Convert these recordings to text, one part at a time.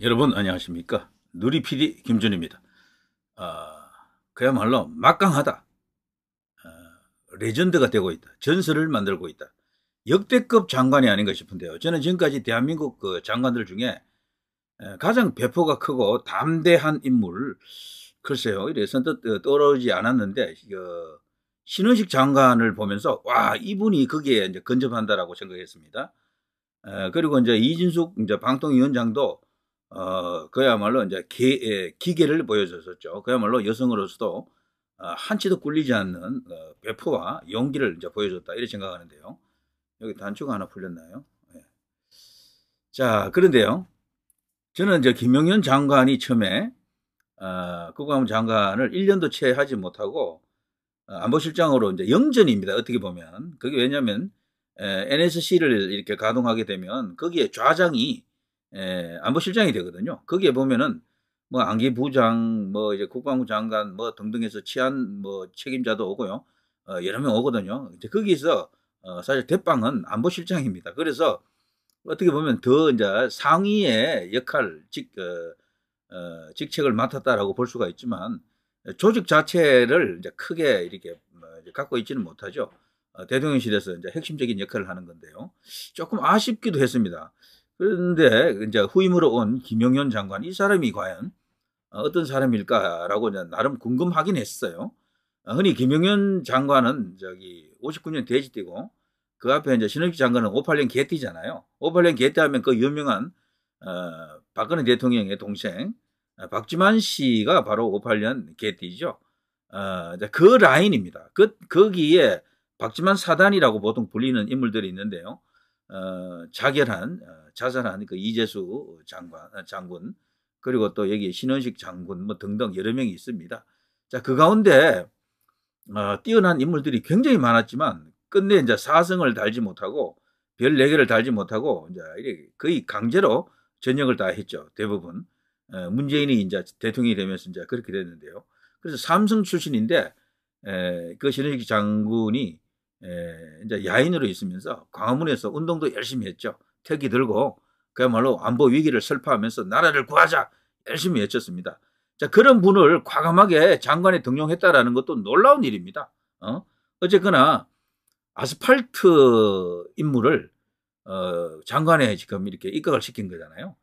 여러분 안녕하십니까 누리피디 김준입니다 아, 그야말로 막강하다 아, 레전드가 되고 있다 전설을 만들고 있다 역대급 장관이 아닌가 싶은데요 저는 지금까지 대한민국 그 장관들 중에 가장 배포가 크고 담대한 인물 글쎄요 이래 선 어, 떠오르지 않았는데 그 어, 신원식 장관을 보면서 와 이분이 거기에 이제 근접한다라고 생각했습니다 에, 그리고 이제 이진숙 이제 방통위원장도 어, 그야말로 이제 기, 예, 기계를 보여줬었죠. 그야말로 여성으로서도 어, 한치도 꿀리지 않는 어, 배포와 용기를 이제 보여줬다. 이렇게 생각하는데요. 여기 단추가 하나 풀렸나요? 예. 자, 그런데요. 저는 이제 김용현 장관이 처음에 어, 국방 장관을 1년도 채 하지 못하고 어, 안보실장으로 이제 영전입니다. 어떻게 보면. 그게 왜냐면 NSC를 이렇게 가동하게 되면 거기에 좌장이 에, 예, 안보실장이 되거든요. 거기에 보면은 뭐 안기 부장, 뭐 이제 국방부 장관 뭐 등등해서 치안 뭐 책임자도 오고요. 어, 여러 명 오거든요. 이제 거기서 어, 사실 대빵은 안보실장입니다. 그래서 어떻게 보면 더 이제 상위의 역할 직, 어, 어, 직책을 맡았다라고 볼 수가 있지만 조직 자체를 이제 크게 이렇게 뭐 이제 갖고 있지는 못하죠. 어, 대통령실에서 이제 핵심적인 역할을 하는 건데요. 조금 아쉽기도 했습니다. 그런데 이제 후임으로 온김영현 장관 이 사람이 과연 어, 어떤 사람일까라고 이제 나름 궁금하긴 했어요. 어, 흔히 김영현 장관은 저기 59년 돼지띠고 그 앞에 이제 신원식 장관은 58년 개띠잖아요. 58년 개띠 하면 그 유명한 어, 박근혜 대통령의 동생 어, 박지만 씨가 바로 58년 개띠죠. 어, 그 라인입니다. 그, 거기에 박지만 사단이라고 보통 불리는 인물들이 있는데요. 어, 자결한 자선한 그 이재수 장관, 아, 장군, 그리고 또 여기 신원식 장군 뭐 등등 여러 명이 있습니다. 자, 그 가운데, 어, 뛰어난 인물들이 굉장히 많았지만, 끝내 이제 사승을 달지 못하고, 별 4개를 달지 못하고, 이제 거의 강제로 전역을 다 했죠. 대부분. 어, 문재인이 이제 대통령이 되면서 이제 그렇게 됐는데요. 그래서 삼성 출신인데, 에, 그 신원식 장군이 에, 이제 야인으로 있으면서 광화문에서 운동도 열심히 했죠. 택이 들고 그야말로 안보 위기를 설파하면서 나라를 구하자 열심히 외쳤습니다. 자 그런 분을 과감하게 장관에 등용했다라는 것도 놀라운 일입니다. 어? 어쨌거나 아스팔트 인물을 어, 장관에 지금 이렇게 입각을 시킨 거잖아요.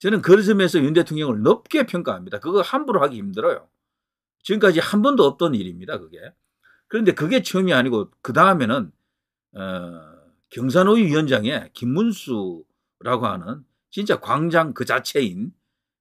저는 그 점에서 윤 대통령을 높게 평가합니다. 그거 함부로 하기 힘들어요. 지금까지 한 번도 없던 일입니다. 그게. 그런데 그게 처음이 아니고 그 다음에는 어, 경산의 위원장에 김문수라고 하는 진짜 광장 그 자체인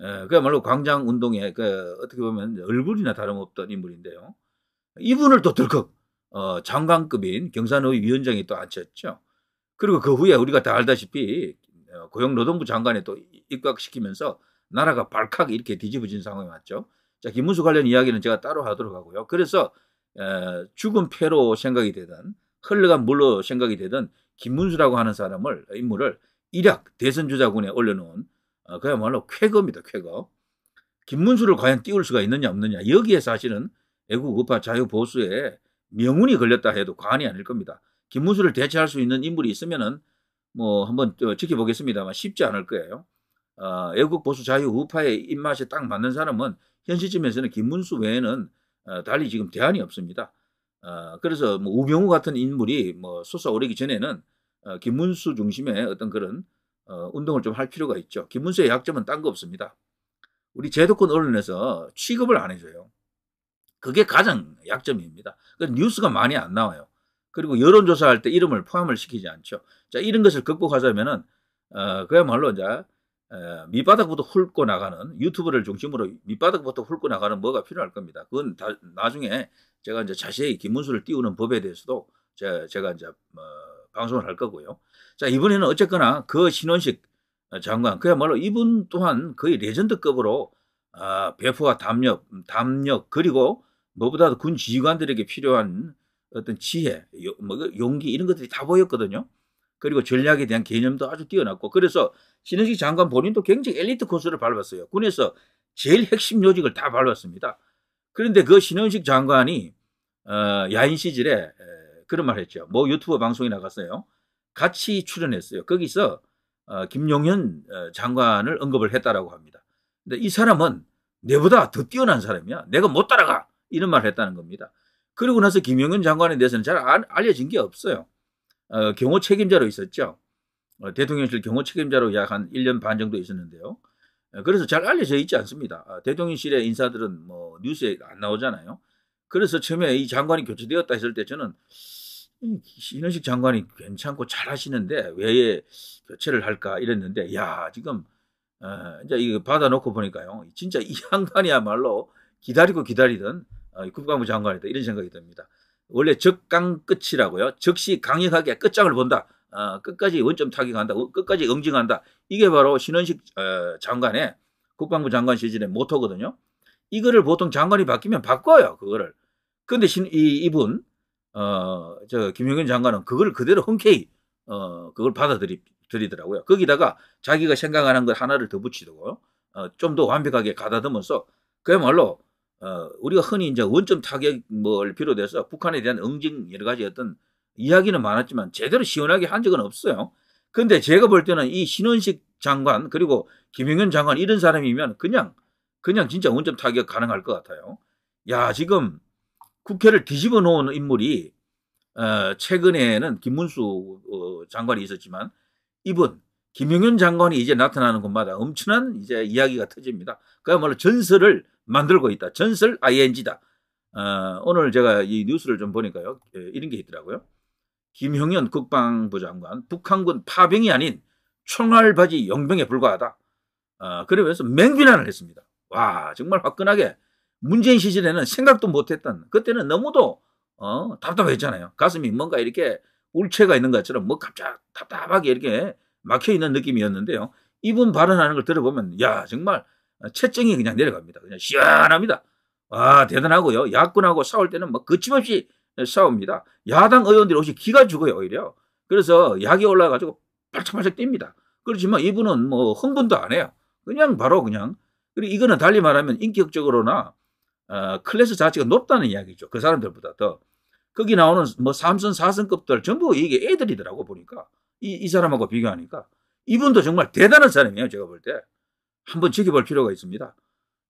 에, 그야말로 광장 운동의 그 어떻게 보면 얼굴이나 다름없던 인물인데요. 이분을 또 들컥 어, 장관급인 경산의 위원장이 또 앉혔죠. 그리고 그 후에 우리가 다 알다시피 어, 고용노동부 장관에 또 입각시키면서 나라가 발칵 이렇게 뒤집어진 상황이 왔죠. 자, 김문수 관련 이야기는 제가 따로 하도록 하고요. 그래서 에, 죽은 패로 생각이 되든 흘러간 물로 생각이 되든 김문수라고 하는 사람을 인물을 일약 대선 주자군에 올려놓은 어, 그야말로 쾌거입니다. 쾌거. 김문수를 과연 띄울 수가 있느냐 없느냐 여기에 사실은 애국 우파 자유 보수에 명운이 걸렸다 해도 과언이 아닐 겁니다. 김문수를 대체할 수 있는 인물이 있으면은 뭐 한번 지켜보겠습니다만 쉽지 않을 거예요. 어, 애국 보수 자유 우파의 입맛에 딱 맞는 사람은 현실점에서는 김문수 외에는 어, 달리 지금 대안이 없습니다. 어, 그래서 뭐 우병우 같은 인물이 뭐 솟아오르기 전에는 어, 김문수 중심의 어떤 그런 어, 운동을 좀 할 필요가 있죠. 김문수의 약점은 딴 거 없습니다. 우리 제도권 언론에서 취급을 안 해줘요. 그게 가장 약점입니다. 그 뉴스가 많이 안 나와요. 그리고 여론조사할 때 이름을 포함을 시키지 않죠. 자, 이런 것을 극복하자면은, 어, 그야말로 이제 어, 밑바닥부터 훑고 나가는 유튜브를 중심으로 밑바닥부터 훑고 나가는 뭐가 필요할 겁니다. 그건 다, 나중에 제가 이제 자세히 김문수를 띄우는 법에 대해서도 제가, 제가 이제 뭐 방송을 할 거고요. 자 이번에는 어쨌거나 그 신원식 어, 장관 그야말로 이분 또한 거의 레전드급으로 아, 배포와 담력, 담력 그리고 무엇보다도 군 지휘관들에게 필요한 어떤 지혜, 뭐, 그 용기 이런 것들이 다 보였거든요. 그리고 전략에 대한 개념도 아주 뛰어났고 그래서 신은식 장관 본인도 굉장히 엘리트 코스를 밟았어요. 군에서 제일 핵심 요직을 다 밟았습니다. 그런데 그신은식 장관이 어, 야인 시절에 그런 말을 했죠. 뭐 유튜브 방송에 나갔어요. 같이 출연했어요. 거기서 어, 김용현 어, 장관을 언급을 했다라고 합니다. 근데 이 사람은 내보다 더 뛰어난 사람이야. 내가 못 따라가 이런 말을 했다는 겁니다. 그리고 나서 김용현 장관에 대해서는 잘 알려진 게 없어요. 어, 경호 책임자로 있었죠. 어, 대통령실 경호 책임자로 약 한 1년 반 정도 있었는데요. 어, 그래서 잘 알려져 있지 않습니다. 어, 대통령실의 인사들은 뭐 뉴스에 안 나오잖아요. 그래서 처음에 이 장관이 교체되었다 했을 때 저는 신원식 장관이 괜찮고 잘 하시는데 왜 교체를 할까 이랬는데 야 지금 어, 이제 이거 받아놓고 보니까요 진짜 이 장관이야말로 기다리고 기다리던 어, 국방부 장관이다 이런 생각이 듭니다. 원래 적강 끝이라고요. 즉시 강력하게 끝장을 본다. 어, 끝까지 원점 타격한다. 끝까지 응징한다. 이게 바로 신원식 어, 장관의 국방부 장관 시절의 모토거든요. 이거를 보통 장관이 바뀌면 바꿔요. 그거를. 근데 신, 이, 이분, 어, 저, 김용균 장관은 그걸 그대로 흔쾌히, 어, 그걸 받아들이더라고요. 거기다가 자기가 생각하는 것 하나를 어, 더 붙이더라고요. 어, 좀 더 완벽하게 가다듬어서 그야말로 어, 우리가 흔히 이제 원점 타격을 비롯해서 북한에 대한 응징 여러 가지 어떤 이야기는 많았지만 제대로 시원하게 한 적은 없어요. 근데 제가 볼 때는 이 신원식 장관 그리고 김영현 장관 이런 사람이면 그냥 그냥 진짜 원점 타격 가능할 것 같아요. 야 지금 국회를 뒤집어 놓은 인물이 어, 최근에는 김문수 어, 장관이 있었지만 이분 김영현 장관이 이제 나타나는 곳마다 엄청난 이제 이야기가 터집니다. 그야말로 전설을 만들고 있다. 전설 ING다. 어, 오늘 제가 이 뉴스를 좀 보니까요. 예, 이런 게 있더라고요. 김형현 국방부 장관, 북한군 파병이 아닌 총알바지 영병에 불과하다. 어, 그러면서 맹비난을 했습니다. 와, 정말 화끈하게 문재인 시절에는 생각도 못했던 그때는 너무도 어, 답답했잖아요. 가슴이 뭔가 이렇게 울체가 있는 것처럼 뭐 갑자기 답답하게 이렇게 막혀 있는 느낌이었는데요. 이분 발언하는 걸 들어보면 야 정말 어, 채증이 그냥 내려갑니다. 그냥 시원합니다. 아, 대단하고요. 야권하고 싸울 때는 뭐 거침없이 싸웁니다. 야당 의원들이 혹시 기가 죽어요, 오히려. 그래서 약이 올라가지고 발짝발짝 뜁니다. 그렇지만 이분은 뭐 흥분도 안 해요. 그냥 바로 그냥. 그리고 이거는 달리 말하면 인격적으로나 어, 클래스 자체가 높다는 이야기죠. 그 사람들보다 더. 거기 나오는 뭐 3선, 4선급들 전부 이게 애들이더라고 보니까. 이, 이 사람하고 비교하니까. 이분도 정말 대단한 사람이에요. 제가 볼 때. 한번 지켜볼 필요가 있습니다.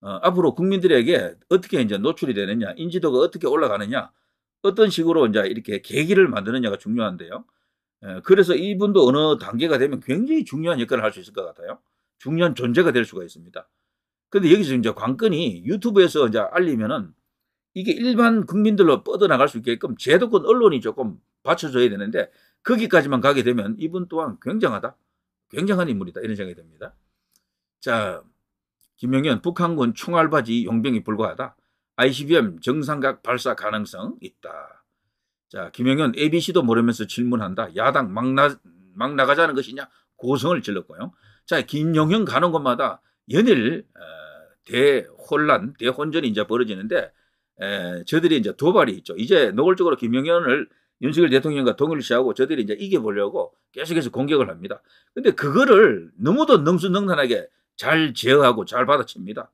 어, 앞으로 국민들에게 어떻게 이제 노출이 되느냐, 인지도가 어떻게 올라가느냐, 어떤 식으로 이제 이렇게 계기를 만드느냐가 중요한데요. 에, 어, 그래서 이분도 어느 단계가 되면 굉장히 중요한 역할을 할 수 있을 것 같아요. 중요한 존재가 될 수가 있습니다. 근데 여기서 이제 관건이 유튜브에서 이제 알리면은 이게 일반 국민들로 뻗어나갈 수 있게끔 제도권 언론이 조금 받쳐줘야 되는데 거기까지만 가게 되면 이분 또한 굉장하다. 굉장한 인물이다. 이런 생각이 듭니다. 자, 김영현 북한군 총알바지 용병이 불과하다. ICBM 정상각 발사 가능성 있다. 자, 김영현 ABC도 모르면서 질문한다. 야당 막, 나, 막 나가자는 것이냐? 고성을 질렀고요. 자, 김영현 가는 곳마다 연일 어, 대혼란, 대혼전이 이제 벌어지는데 에, 저들이 이제 도발이 있죠. 이제 노골적으로 김영현을 윤석열 대통령과 동일시하고 저들이 이제 이겨보려고 계속해서 공격을 합니다. 근데 그거를 너무도 능수능란하게 잘 제어하고 잘 받아칩니다.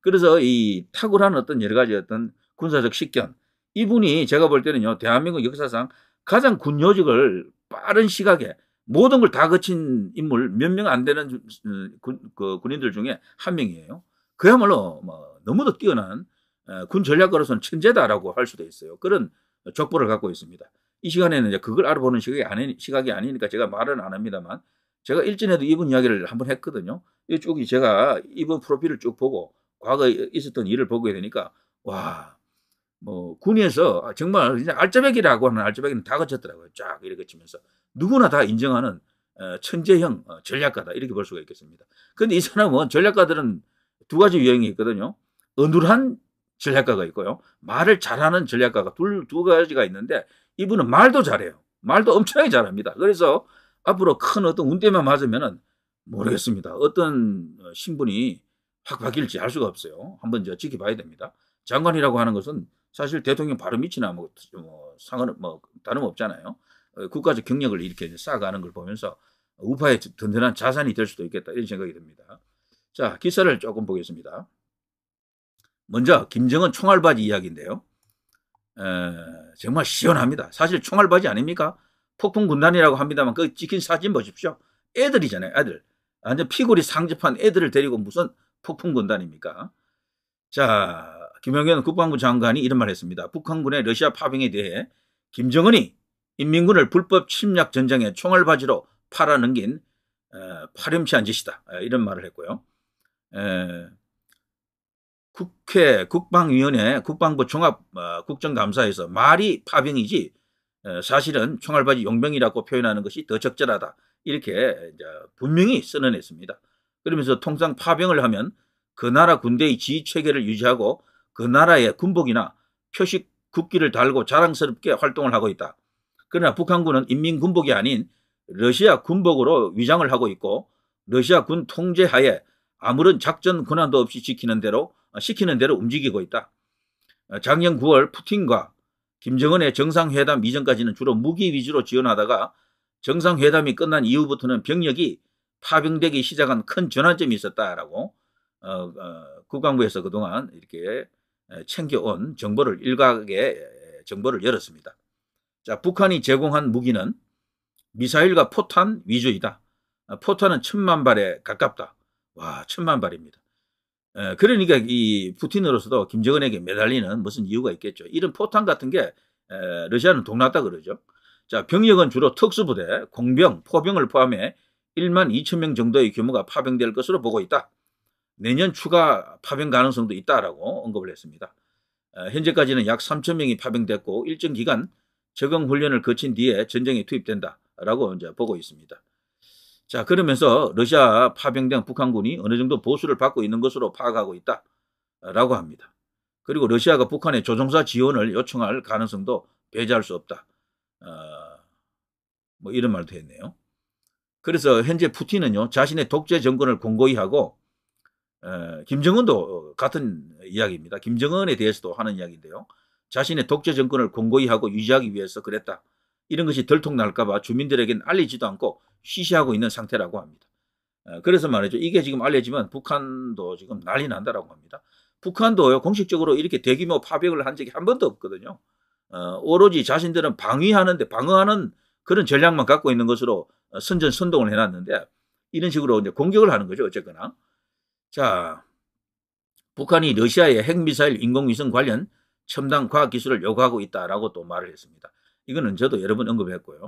그래서 이 탁월한 어떤 여러 가지 어떤 군사적 식견 이분이 제가 볼 때는요 대한민국 역사상 가장 군요직을 빠른 시각에 모든 걸 다 거친 인물 몇 명 안 되는 어, 군, 그 군인들 중에 한 명이에요. 그야말로 뭐 너무도 뛰어난 어, 군 전략가로서는 천재다라고 할 수도 있어요. 그런 족보를 갖고 있습니다. 이 시간에는 이제 그걸 알아보는 시각이, 아니, 시각이 아니니까 제가 말은 안 합니다만 제가 일전에도 이분 이야기를 한번 했거든요. 이쪽이 제가 이번 프로필을 쭉 보고 과거에 있었던 일을 보게 되니까 와, 뭐 군에서 정말 그냥 알짜배기라고 하는 알짜배기는 다 거쳤더라고요. 쫙 이렇게 치면서 누구나 다 인정하는 어, 천재형 어, 전략가다 이렇게 볼 수가 있겠습니다. 그런데 이 사람은 전략가들은 두 가지 유형이 있거든요. 어눌한 전략가가 있고요. 말을 잘하는 전략가가 둘, 두 가지가 있는데 이분은 말도 잘해요. 말도 엄청나게 잘합니다. 그래서 앞으로 큰 어떤 운대만 맞으면은 모르겠습니다. 어떤 신분이 확 바뀔지 알 수가 없어요. 한번 저 지켜봐야 됩니다. 장관이라고 하는 것은 사실 대통령 발음 밑치나 뭐, 뭐 상관 뭐 다름 없잖아요. 어, 국가적 경력을 이렇게 쌓아가는 걸 보면서 우파의 든든한 자산이 될 수도 있겠다 이런 생각이 듭니다. 자 기사를 조금 보겠습니다. 먼저 김정은 총알바지 이야기인데요. 에, 정말 시원합니다. 사실 총알바지 아닙니까? 폭풍 군단이라고 합니다만 그 찍힌 사진 보십시오. 애들이잖아요. 애들. 완전 피골이 상접한 애들을 데리고 무슨 폭풍 군단입니까? 자, 김영현 국방부 장관이 이런 말을 했습니다. 북한군의 러시아 파병에 대해 김정은이 인민군을 불법 침략 전장에 총알 바지로 팔아넘긴 에, 파렴치한 짓이다. 에, 이런 말을 했고요. 에, 국회 국방위원회 국방부 종합 어, 국정감사에서 말이 파병이지 어, 사실은 총알바지 용병이라고 표현하는 것이 더 적절하다. 이렇게 분명히 쓰언했습니다 그러면서 통상 파병을 하면 그 나라 군대의 지휘 체계를 유지하고 그 나라의 군복이나 표식 국기를 달고 자랑스럽게 활동을 하고 있다. 그러나 북한군은 인민군복이 아닌 러시아 군복으로 위장을 하고 있고 러시아 군 통제 하에 아무런 작전 권한도 없이 지키는 대로 어, 시키는 대로 움직이고 있다. 어, 작년 9월 푸틴과 김정은의 정상회담 이전까지는 주로 무기 위주로 지원하다가 정상회담이 끝난 이후부터는 병력이 파병되기 시작한 큰 전환점이 있었다라고 어, 어, 국방부에서 그동안 이렇게 챙겨온 정보를 일각에 정보를 열었습니다. 자, 북한이 제공한 무기는 미사일과 포탄 위주이다. 아, 포탄은 천만 발에 가깝다. 와, 천만 발입니다. 예, 그러니까 이 푸틴으로서도 김정은에게 매달리는 무슨 이유가 있겠죠. 이런 포탄 같은 게 러시아는 동났다 그러죠. 자, 병력은 주로 특수부대, 공병, 포병을 포함해 1만 2천 명 정도의 규모가 파병될 것으로 보고 있다. 내년 추가 파병 가능성도 있다라고 언급을 했습니다. 현재까지는 약 3천 명이 파병됐고 일정 기간 적응 훈련을 거친 뒤에 전쟁에 투입된다라고 이제 보고 있습니다. 자, 그러면서 러시아 파병된 북한군이 어느 정도 보수를 받고 있는 것으로 파악하고 있다. 라고 합니다. 그리고 러시아가 북한의 조종사 지원을 요청할 가능성도 배제할 수 없다. 어, 뭐 이런 말도 했네요. 그래서 현재 푸틴은요, 자신의 독재 정권을 공고히 하고, 어, 김정은도 같은 이야기입니다. 김정은에 대해서도 하는 이야기인데요. 자신의 독재 정권을 공고히 하고 유지하기 위해서 그랬다. 이런 것이 덜통날까봐 주민들에겐 알리지도 않고 쉬쉬하고 있는 상태라고 합니다. 어, 그래서 말이죠. 이게 지금 알려지면 북한도 지금 난리 난다라고 합니다. 북한도 공식적으로 이렇게 대규모 파병을 한 적이 한 번도 없거든요. 어, 오로지 자신들은 방위하는데, 방어하는 그런 전략만 갖고 있는 것으로 어, 선전, 선동을 해놨는데, 이런 식으로 이제 공격을 하는 거죠. 어쨌거나. 자, 북한이 러시아의 핵미사일 인공위성 관련 첨단 과학기술을 요구하고 있다라고 또 말을 했습니다. 이거는 저도 여러 번 언급했고요.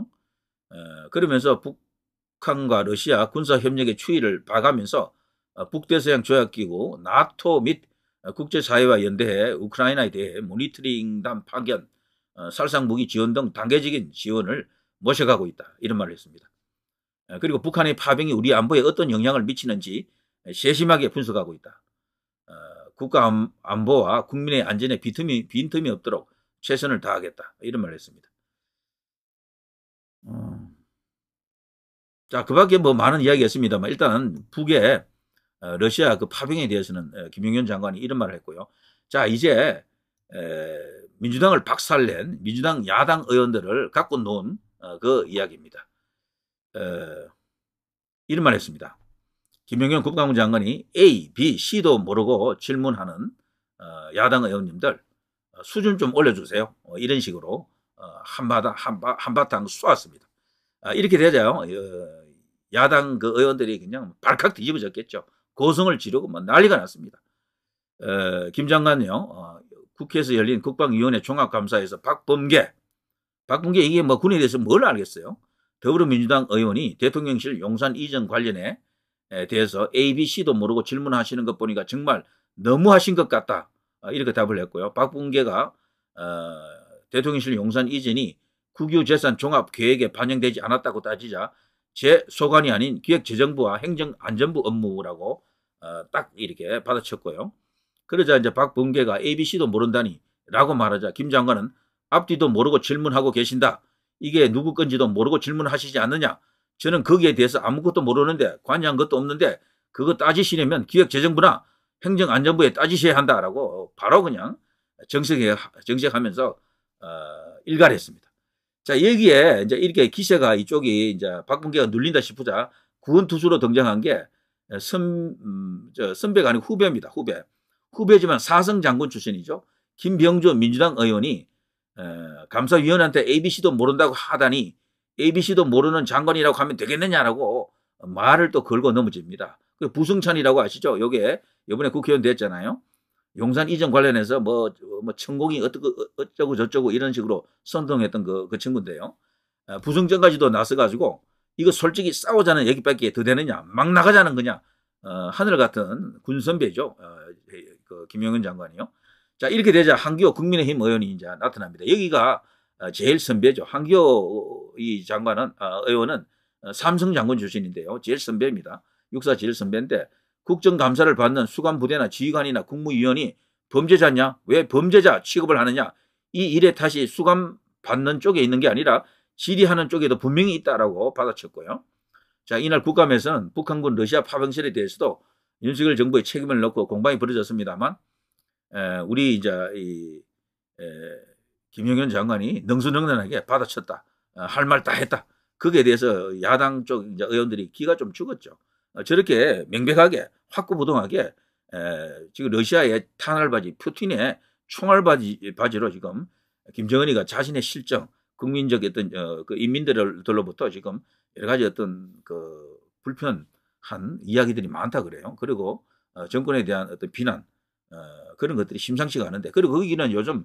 어, 그러면서 북한과 러시아 군사협력의 추이를 봐가면서 어, 북대서양 조약기구 나토 및 어, 국제사회와 연대해 우크라이나에 대해 모니터링단 파견, 어, 살상무기 지원 등 단계적인 지원을 모셔가고 있다. 이런 말을 했습니다. 그리고 북한의 파병이 우리 안보에 어떤 영향을 미치는지 세심하게 분석하고 있다. 국가 안보와 국민의 안전에 빈틈이, 빈틈이 없도록 최선을 다하겠다. 이런 말을 했습니다. 어. 자, 그 밖에 뭐 많은 이야기가 있습니다만 일단 북의 어, 러시아 그 파병에 대해서는 김용현 장관이 이런 말을 했고요. 자, 이제 민주당을 박살낸 민주당 야당 의원들을 갖고 놓은 어, 그 이야기입니다. 이런 말을 했습니다. 김용현 국방부 장관이 A, B, C도 모르고 질문하는 야당 의원님들 수준 좀 올려주세요. 이런 식으로 어, 한바탕, 한바, 한바탕 쏘았습니다. 아, 이렇게 되자 어, 야당 그 의원들이 그냥 발칵 뒤집어졌겠죠. 고성을 지르고 뭐 난리가 났습니다. 어, 김 장관요, 국회에서 열린 국방위원회 종합감사에서 박범계, 박범계 이게 뭐 군에 대해서 뭘 알겠어요? 더불어민주당 의원이 대통령실 용산 이전 관련해 대해서 ABC도 모르고 질문하시는 것 보니까 정말 너무하신 것 같다. 이렇게 답을 했고요. 박범계가 대통령실 용산 이전이 국유재산 종합 계획에 반영되지 않았다고 따지자 제 소관이 아닌 기획재정부와 행정안전부 업무라고 어, 딱 이렇게 받아쳤고요. 그러자 이제 박범계가 ABC도 모른다니 라고 말하자 김 장관은 앞뒤도 모르고 질문하고 계신다. 이게 누구 건지도 모르고 질문하시지 않느냐. 저는 거기에 대해서 아무것도 모르는데 관여한 것도 없는데 그거 따지시려면 기획재정부나 행정안전부에 따지셔야 한다라고 바로 그냥 정색해, 정색하면서 어, 일갈했습니다. 자, 여기에 이제 이렇게 기세가 이쪽이 이제 박범계가 눌린다 싶으자 구원 투수로 등장한 게 예, 선, 음, 저, 선배가 아니고 후배입니다. 후배. 후배지만 사성 장군 출신이죠. 김병준 민주당 의원이 에, 감사위원한테 ABC도 모른다고 하다니 ABC도 모르는 장관이라고 하면 되겠느냐라고 말을 또 걸고 넘어집니다. 그 부승찬이라고 아시죠? 요게 이번에 국회의원 됐잖아요. 용산 이전 관련해서 뭐, 뭐, 천공이 어떻고, 어, 어쩌고 저쩌고 이런 식으로 선동했던 그, 그 친구인데요. 아, 부승전까지도 나서가지고 이거 솔직히 싸우자는 얘기밖에 더 되느냐. 막 나가자는 거냐. 어, 하늘 같은 군선배죠. 어, 예, 그 김영현 장관이요. 자, 이렇게 되자 한기호 국민의힘 의원이 이제 나타납니다. 여기가 어, 제일 선배죠. 한기호 이 장관은, 아, 어, 의원은 삼성 장군 출신인데요. 제일 선배입니다. 육사 제일 선배인데 국정감사를 받는 수감부대나 지휘관이나 국무위원이 범죄자냐? 왜 범죄자 취급을 하느냐? 이 일에 다시 수감 받는 쪽에 있는 게 아니라 질의하는 쪽에도 분명히 있다라고 받아쳤고요. 자, 이날 국감에서는 북한군 러시아 파병실에 대해서도 윤석열 정부의 책임을 놓고 공방이 벌어졌습니다만, 에, 우리 이제 이, 에, 김용현 장관이 능수능란하게 받아쳤다. 어, 할말 다 했다. 거기에 대해서 야당 쪽 의원들이 기가 좀 죽었죠. 어, 저렇게 명백하게 확고부동하게 에, 지금 러시아의 탄알바지 푸틴의 총알바지 바지로 지금 김정은이가 자신의 실정 국민적 어떤 어, 그 인민들로부터 지금 여러 가지 어떤 그 불편한 이야기들이 많다 그래요. 그리고 어, 정권에 대한 어떤 비난 어, 그런 것들이 심상치가 않은데 그리고 거기는 그 요즘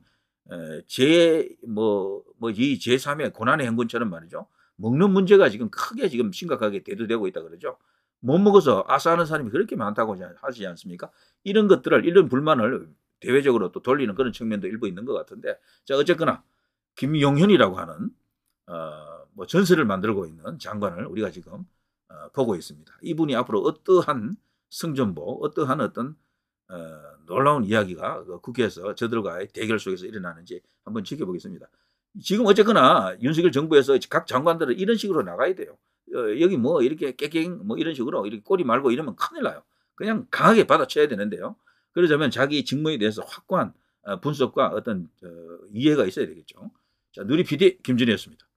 제뭐뭐이 제삼의 고난의 행군처럼 말이죠. 먹는 문제가 지금 크게 지금 심각하게 대두되고 있다 그러죠. 못 먹어서 아싸하는 사람이 그렇게 많다고 하지 않습니까? 이런 것들을 이런 불만을 대외적으로 또 돌리는 그런 측면도 일부 있는 것 같은데 자 어쨌거나 김용현이라고 하는 어, 뭐 전설을 만들고 있는 장관을 우리가 지금 어, 보고 있습니다. 이분이 앞으로 어떠한 승전보, 어떠한 어떤 어, 놀라운 이야기가 그 국회에서 저들과의 대결 속에서 일어나는지 한번 지켜보겠습니다. 지금 어쨌거나 윤석열 정부에서 각 장관들은 이런 식으로 나가야 돼요. 어, 여기 뭐 이렇게 깨갱 뭐 이런 식으로 이렇게 꼬리 말고 이러면 큰일 나요. 그냥 강하게 받아쳐야 되는데요. 그러자면 자기 직무에 대해서 확고한 어, 분석과 어떤 어, 이해가 있어야 되겠죠. 자, 누리 PD 김준희였습니다.